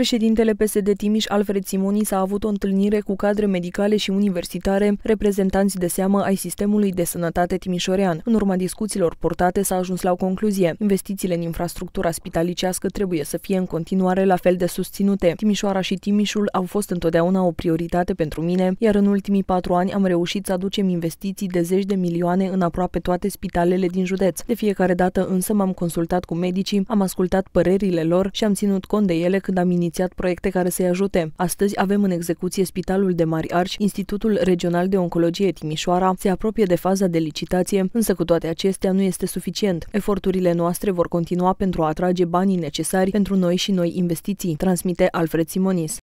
Președintele PSD Timiș Alfred s a avut o întâlnire cu cadre medicale și universitare, reprezentanți de seamă ai sistemului de sănătate timișorean. În urma discuțiilor portate s-a ajuns la o concluzie. Investițiile în infrastructura spitalicească trebuie să fie în continuare la fel de susținute. Timișoara și Timișul au fost întotdeauna o prioritate pentru mine, iar în ultimii patru ani am reușit să aducem investiții de zeci de milioane în aproape toate spitalele din județ. De fiecare dată însă m-am consultat cu medicii, am ascultat părerile lor și am ținut cont de ele când am inițiat inițiat proiecte care să-i ajute. Astăzi avem în execuție Spitalul de Mari Arși, Institutul Regional de Oncologie Timișoara se apropie de faza de licitație, însă cu toate acestea nu este suficient. Eforturile noastre vor continua pentru a atrage banii necesari pentru noi și noi investiții, transmite Alfred Simonis.